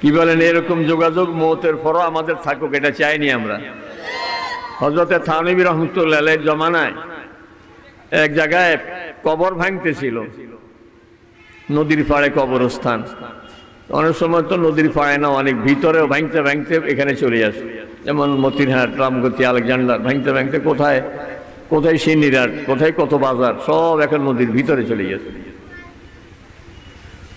কি বলেন এরকম যোগাযোগ মতের পরও আমাদের থাকুক এটা চাইনি আমরা হজরতে থানবী রহমতুল্লাহ জমানায় এক জায়গায় কবর ভাঙতেছিল নদীর পাড়ে কবরস্থান অনেক সময় তো নদীর পাড়ে না অনেক ভিতরেও ভাঙতে ভাঙতে এখানে চলে আসে যেমন মতিরহাট রামগতি আলেকজান্ডার ভাঙতে ভাঙতে কোথায় কোথায় সিন্নিরাট কোথায় কত বাজার সব এখন নদীর ভিতরে চলে গেছে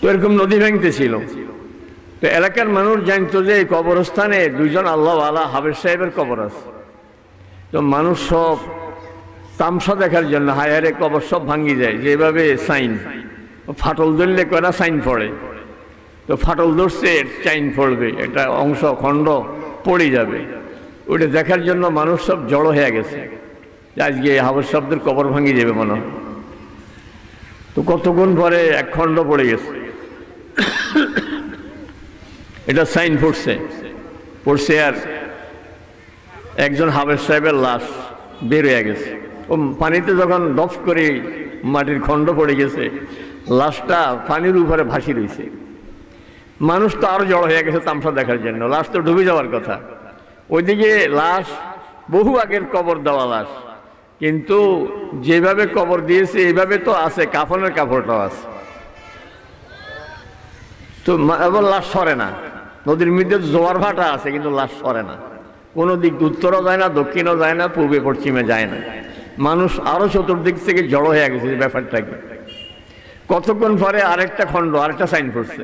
তো এরকম নদী ভাঙতেছিল তো এলাকার মানুষ জানতো যে এই কবরস্থানে দুজন আল্লাহ আল্লাহ হাবের সাহেবের কবর আছে তো মানুষ সব তামসা দেখার জন্য হায়ারে কবর সব ভাঙ্গি যায় যেভাবে সাইন ফাটল ধরলে কয়না সাইন পড়ে তো ফাটল ধরছে চাইন পড়বে এটা অংশ খণ্ড পড়ে যাবে ওটা দেখার জন্য মানুষ সব জড়ো হয়ে গেছে আজকে হাবর শব্দের কবর ভাঙি যাবে মনে তো কতক্ষণ পরে এক খণ্ড পড়ে গেছে এটা সাইন পড়ছে পড়ছে আর একজন হাবের সাহেবের লাশ বের হয়ে গেছে ও পানিতে যখন দফ করে মাটির খণ্ড পড়ে গেছে লাশটা পানির উপরে ভাসি রয়েছে মানুষ তো আরও জড় হয়ে গেছে তামসা দেখার জন্য লাশ তো ডুবে যাওয়ার কথা ওইদিকে লাশ বহু আগের কবর দেওয়া লাশ কিন্তু যেভাবে কবর দিয়েছে এইভাবে তো আছে কাফনের কাপড়টাও আছে তো এবার লাশ সরে না নদীর মধ্যে জোয়ার ভাটা আছে কিন্তু লাশ সরে না কোনো দিক উত্তরও যায় না দক্ষিণও যায় না পূর্বে পশ্চিমে যায় না মানুষ আরও চতুর্দিক থেকে জড়ো হয়ে গেছে ব্যাপারটাকে কতক্ষণ পরে আরেকটা খণ্ড আরেকটা সাইন পড়ছে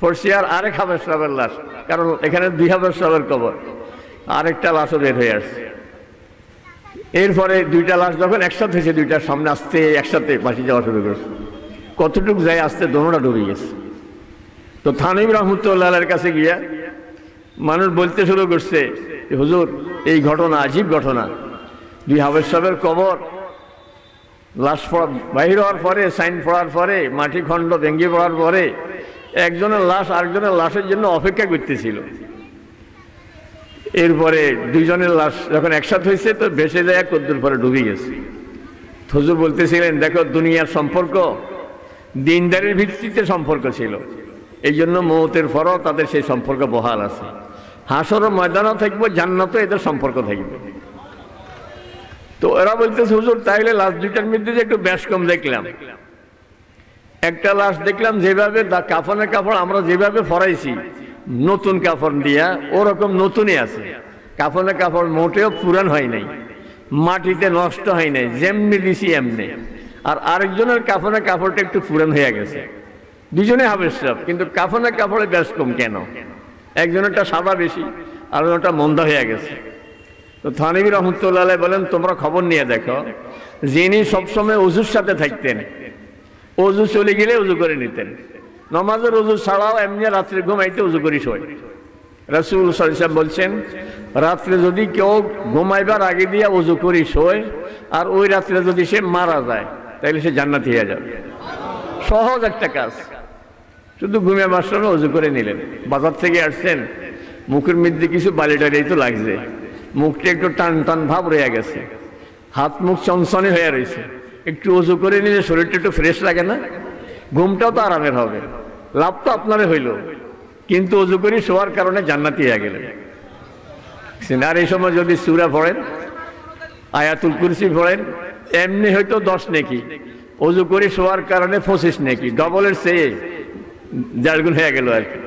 পড়ছে আর আরেক হাবেশ্রাবের লাশ কারণ এখানে দুই হাবেশ্রাবের কবর আরেকটা লাশও বের হয়ে আসছে এরপরে দুইটা লাশ যখন একসাথে হয়েছে দুইটার সামনে আসতে একসাথে পাশে যাওয়া শুরু করছে কতটুকু যায় আসতে দোনোটা ডুবে গেছে তো থানিম রহমতুল্লাহ কাছে গিয়া মানুষ বলতে শুরু করছে হুজুর এই ঘটনা আজীব ঘটনা দুই হাবের সাহের কবর লাশ পড়া বাহির হওয়ার পরে সাইন পড়ার পরে মাটি খণ্ড ভেঙে পড়ার পরে একজনের লাশ আরেকজনের লাশের জন্য অপেক্ষা করতেছিল এরপরে দুইজনের লাশ যখন একসাথে হয়েছে তো ভেসে যায় কদ্দুর পরে ডুবে গেছে থজুর বলতেছিলেন দেখো দুনিয়ার সম্পর্ক দিনদারের ভিত্তিতে সম্পর্ক ছিল এই জন্য মৌতের পরও তাদের সেই সম্পর্ক বহাল আছে হাসর ময়দানও থাকবো জান্নাতও এদের সম্পর্ক থাকবে তো এরা বলতেছে হুজুর তাইলে লাশ দুইটার মধ্যে যে একটু ব্যাস কম দেখলাম একটা লাশ দেখলাম যেভাবে কাফনের কাপড় আমরা যেভাবে ফরাইছি নতুন কাপড় দিয়া ওরকম নতুনই আছে কাফনের কাপড় মোটেও পুরান হয় নাই মাটিতে নষ্ট হয় নাই যেমনি দিছি এমনি আর আরেকজনের কাফনের কাপড়টা একটু পুরান হয়ে গেছে দুজনে হাফেজ কিন্তু কাফনে কাপড়ে ব্যাস কম কেন একজনেরটা সাদা বেশি আর ওটা মন্দ হয়ে গেছে তো থানিবি রহমতুল্লাহ বলেন তোমরা খবর নিয়ে দেখো যিনি সবসময় অজুর সাথে থাকতেন অজু চলে গেলে উজু করে নিতেন নমাজের অজু ছাড়াও এমনি রাত্রে ঘুমাইতে উজু করি শোয় রাসুল সাহেব বলছেন রাত্রে যদি কেউ ঘুমাইবার আগে দিয়ে উজু করি শোয় আর ওই রাত্রে যদি সে মারা যায় তাহলে সে জান্নাত হয়ে যাবে সহজ একটা কাজ শুধু ঘুমিয়ে মাস্টার অজু করে নিলেন বাজার থেকে আসছেন মুখের মধ্যে কিছু বালিটারেই তো লাগছে মুখটা একটু টান টান ভাব রয়ে গেছে হাত মুখ চনচনে হয়ে রয়েছে একটু অজু করে নিলে শরীরটা একটু ফ্রেশ লাগে না ঘুমটাও তো আরামের হবে লাভ তো আপনারই হইল কিন্তু অজু করে শোয়ার কারণে জান্নাতি হয়ে গেলেন আর এই সময় যদি সুরা পড়েন আয়াতুল কুরসি পড়েন এমনি হয়তো দশ নেকি অজু করে শোয়ার কারণে পঁচিশ নেকি ডবলের চেয়ে জারগুণ হয়ে গেল আর কি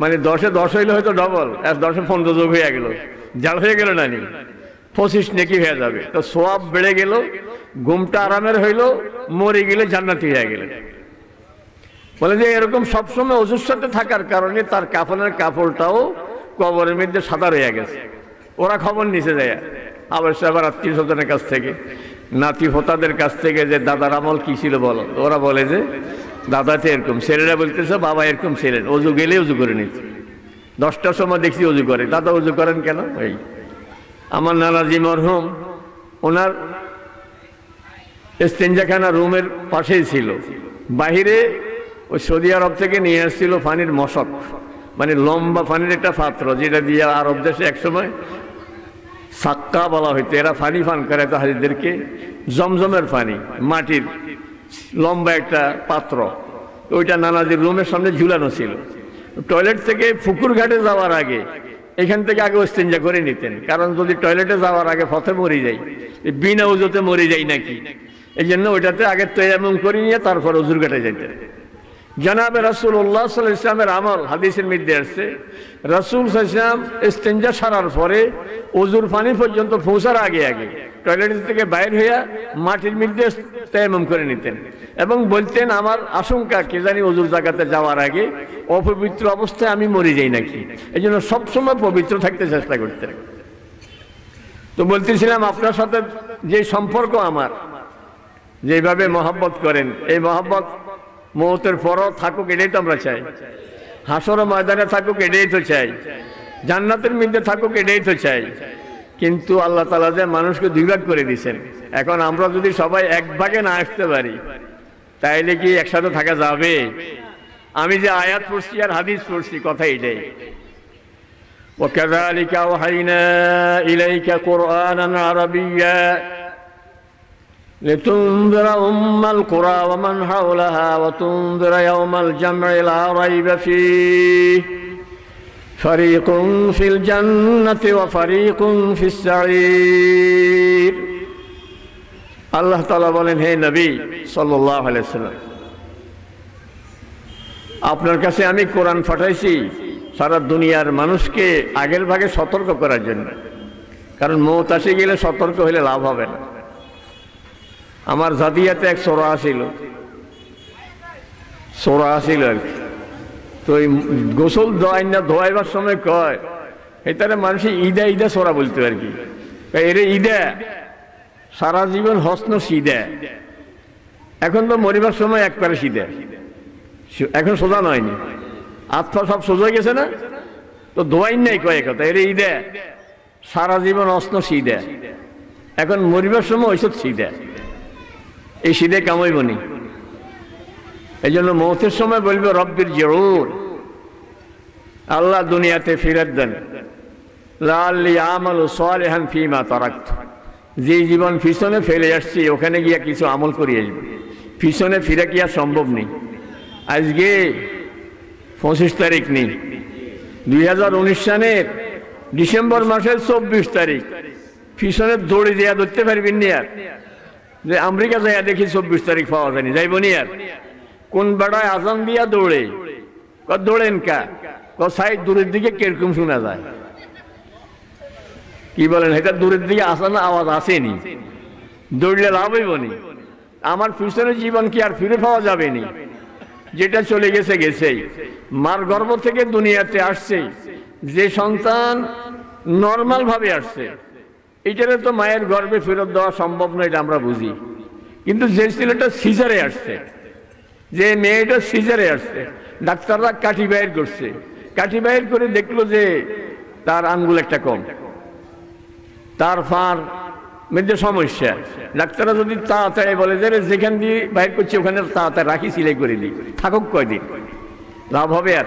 মানে দশে দশ হইলে হয়তো ডবল এক দশে পনেরো যোগ হয়ে গেল জাল হয়ে গেল নানি পঁচিশ নেকি হয়ে যাবে তো সোয়াব বেড়ে গেল ঘুমটা আরামের হইল মরে গেলে জান্নাতি হয়ে গেল বলে যে এরকম সবসময় অজুর সাথে থাকার কারণে তার কাফনের কাপড়টাও কবরের মধ্যে সাদা রয়ে গেছে ওরা খবর নিচে যায় আবার সে আবার আত্মীয় স্বজনের কাছ থেকে নাতি হোতাদের কাছ থেকে যে দাদার আমল কী ছিল বলো ওরা বলে যে দাদাতে এরকম ছেলেরা বলতেছে বাবা এরকম ছেলেন অজু গেলে উজু করে নিচ্ছে দশটার সময় দেখছি উজু করে দাদা উজু করেন কেন ওই আমার নানাজি মরহুম ওনার স্তেঞ্জাখানা রুমের পাশেই ছিল বাহিরে ওই সৌদি আরব থেকে নিয়ে আসছিল ফানির মশক মানে লম্বা ফানির একটা পাত্র যেটা দিয়ে আরব দেশে একসময় সাক্কা বলা হইতো এরা ফানি ফান করে তো হাজিদেরকে জমজমের ফানি মাটির লম্বা একটা পাত্র ওইটা নানাজির রুমের সামনে ঝুলানো ছিল টয়লেট থেকে ফুকুর ঘাটে যাওয়ার আগে এখান থেকে আগে ওস্তেঞ্জা করে নিতেন কারণ যদি টয়লেটে যাওয়ার আগে ফথে মরে যাই বিনা উজোতে মরে যাই নাকি এই জন্য ওইটাতে আগে তৈরি করে নিয়ে তারপর উজুর ঘাটে যাইতেন জানাবে রসুল্লাহ উল্লাহ ইসলামের আমল হাদিসের মধ্যে আসছে রসুল ইসলাম স্টেঞ্জা সারার পরে ওজুর পানি পর্যন্ত পৌঁছার আগে আগে টয়লেট থেকে বাইর হইয়া মাটির মধ্যে তেমন করে নিতেন এবং বলতেন আমার আশঙ্কা কে জানি ওজুর জায়গাতে যাওয়ার আগে অপবিত্র অবস্থায় আমি মরে যাই নাকি এই জন্য সবসময় পবিত্র থাকতে চেষ্টা করতেন তো বলতেছিলাম আপনার সাথে যে সম্পর্ক আমার যেভাবে মহাব্বত করেন এই মহাব্বত মহতের পরও থাকুক এটাই তো আমরা চাই হাসর ময়দানে থাকুক এটাই তো চাই জান্নাতের মধ্যে থাকুক এটাই তো চাই কিন্তু আল্লাহ তালা যে মানুষকে দুই ভাগ করে দিচ্ছেন এখন আমরা যদি সবাই এক ভাগে না আসতে পারি তাইলে কি একসাথে থাকা যাবে আমি যে আয়াত পড়ছি আর হাদিস পড়ছি কথা এটাই ও হাইনা ইলাইকা কোরআন عربيا لتنذر أم القرى ومن حولها وتنذر يوم الجمع لا ريب فيه فريق في الجنة وفريق في السعير আল্লাহ বলেন হে নবী সাল্লাহ আলাইসাল্লাম আপনার কাছে আমি কোরআন ফাটাইছি সারা দুনিয়ার মানুষকে আগের ভাগে সতর্ক করার জন্য কারণ মত আসে গেলে সতর্ক হলে লাভ হবে না আমার জাতিয়াতে এক সোরা আসিল সোরা আসিল আর কি তো ওই গোসল না ধোয়াইবার সময় কয় এটারে মানুষের ইদা ইদা সোরা বলতো আর কি এর ইদা সারা জীবন হস্ন সিদা এখন তো মরিবার সময় একবারে সিদা এখন সোজা নয়নি আত্মা সব সোজা গেছে না তো দোয়াইন নাই কয়েক কথা এর ইদা সারা জীবন অস্ন সিদা এখন মরিবার সময় ওইসব সিদা এই শীতে কামাইব নি এই জন্য মৌতের সময় বলবে রব্বির জরুর আল্লাহ দুনিয়াতে ফিরত দেন লাল্লি আমল সালেহান ফিমা যে জীবন পিছনে ফেলে আসছি ওখানে গিয়া কিছু আমল করি আসবে পিছনে ফিরে কি আর সম্ভব নেই আজকে পঁচিশ তারিখ নেই দুই সালের ডিসেম্বর মাসের চব্বিশ তারিখ পিছনে দৌড়ে দিয়া ধরতে পারবেন নি আর যে আমেরিকা যাইয়া দেখি চব্বিশ তারিখ পাওয়া যায়নি যাইব নি আর কোন বেড়ায় আজান দিয়া দৌড়ে ক দৌড়েন কা ক সাই দূরের দিকে কিরকম শোনা যায় কি বলেন এটা দূরের দিকে আসা না আওয়াজ আসেনি দৌড়লে লাভ হইব নি আমার পিছনে জীবন কি আর ফিরে পাওয়া যাবে নি যেটা চলে গেছে গেছে মার গর্ব থেকে দুনিয়াতে আসছে যে সন্তান নর্মাল ভাবে আসছে এটারে তো মায়ের গর্বে ফেরত দেওয়া সম্ভব নয় এটা আমরা বুঝি কিন্তু যে ছেলেটা সিজারে আসছে যে মেয়েটা সিজারে আসছে ডাক্তাররা কাঠি বাইর করছে কাঠি বাইর করে দেখলো যে তার আঙ্গুল একটা কম তার ফাঁড় মেয়েদের সমস্যা ডাক্তাররা যদি তাড়াতাড়ি বলে যে যেখান দিয়ে বাইর করছে ওখানে তাড়াতাড়ি রাখি সিলাই করে দিই থাকুক কয়দিন লাভ হবে আর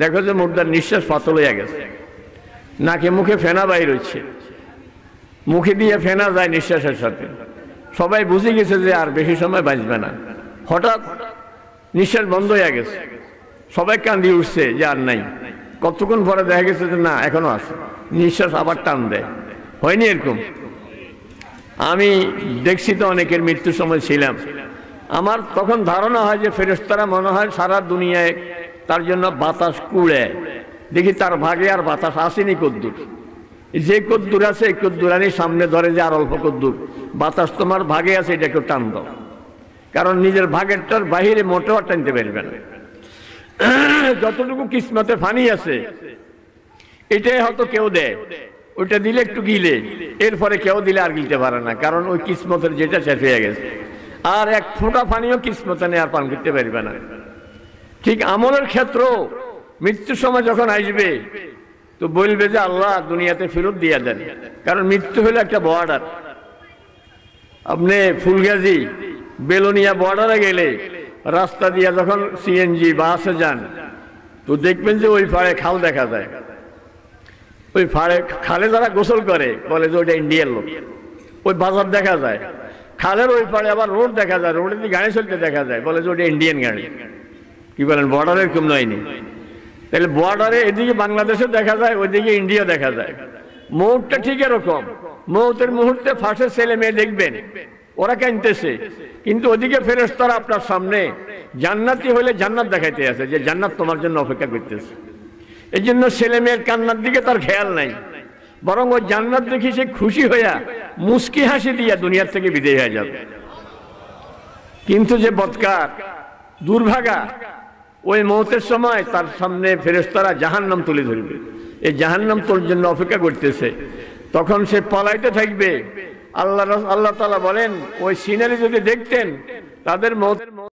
দেখো যে মুর্দার নিঃশ্বাস পাতল হয়ে গেছে নাকে মুখে ফেনা বাইর হচ্ছে মুখে দিয়ে ফেনা যায় নিঃশ্বাসের সাথে সবাই বুঝে গেছে যে আর বেশি সময় বাঁচবে না হঠাৎ নিঃশ্বাস বন্ধ হয়ে গেছে সবাই কান্দি উঠছে যে আর নাই কতক্ষণ পরে দেখা গেছে যে না এখনো আছে নিঃশ্বাস আবার টান দেয় হয়নি এরকম আমি দেখছি তো অনেকের মৃত্যুর সময় ছিলাম আমার তখন ধারণা হয় যে ফেরস্তারা মনে হয় সারা দুনিয়ায় তার জন্য বাতাস কুড়ে দেখি তার ভাগে আর বাতাস আসেনি কদ্দুর যে কদ্দুর আছে এই কদ্দুর আনি সামনে ধরে যে আর অল্প কদ্দুর বাতাস তোমার ভাগে আছে এটাকে টান দাও কারণ নিজের ভাগেরটার বাহিরে মোটেও টানতে পারবে না যতটুকু কিসমতে ফানি আছে এটাই হয়তো কেউ দেয় ওইটা দিলে একটু গিলে এরপরে কেউ দিলে আর গিলতে পারে না কারণ ওই কিসমতের যেটা শেষ হয়ে গেছে আর এক ফোঁটা ফানিও কিসমতে আর পান করতে পারবে না ঠিক আমলের ক্ষেত্র মৃত্যু সময় যখন আসবে তো বলবে যে আল্লাহ দুনিয়াতে ফেরত দিয়ে দেন কারণ মৃত্যু হলে একটা বর্ডার আপনি ফুলগাজি বেলোনিয়া বর্ডারে গেলে রাস্তা দিয়ে যখন সিএনজি বাসে যান তো দেখবেন যে ওই পাড়ে খাল দেখা যায় ওই ফাড়ে খালে যারা গোসল করে বলে যে ওইটা ইন্ডিয়ার লোক ওই বাজার দেখা যায় খালের ওই পাড়ে আবার রোড দেখা যায় রোডে গাড়ি চলতে দেখা যায় বলে যে ওটা ইন্ডিয়ান গাড়ি কি বলেন বর্ডারের কম নয়নি তাহলে বর্ডারে এদিকে বাংলাদেশে দেখা যায় ওইদিকে ইন্ডিয়া দেখা যায় মুহূর্তটা ঠিক এরকম মুহূর্তের মুহূর্তে ফাঁসে ছেলে মেয়ে দেখবেন ওরা কেনতেছে কিন্তু ওদিকে ফেরেস্তারা আপনার সামনে জান্নাতি হলে জান্নাত দেখাইতে আছে যে জান্নাত তোমার জন্য অপেক্ষা করতেছে এই জন্য ছেলে মেয়ের কান্নার দিকে তার খেয়াল নাই বরং ওই জান্নাত দেখি সে খুশি হইয়া মুস্কি হাসি দিয়া দুনিয়ার থেকে বিদায় হয়ে যাবে কিন্তু যে বৎকার দুর্ভাগা ওই মৌতের সময় তার সামনে ফেরেস্তারা জাহান্নাম তুলে ধরবে এই জাহান্নাম তোর জন্য অপেক্ষা করতেছে তখন সে পলাইতে থাকবে আল্লাহ আল্লাহ তালা বলেন ওই সিনারি যদি দেখতেন তাদের মৌতের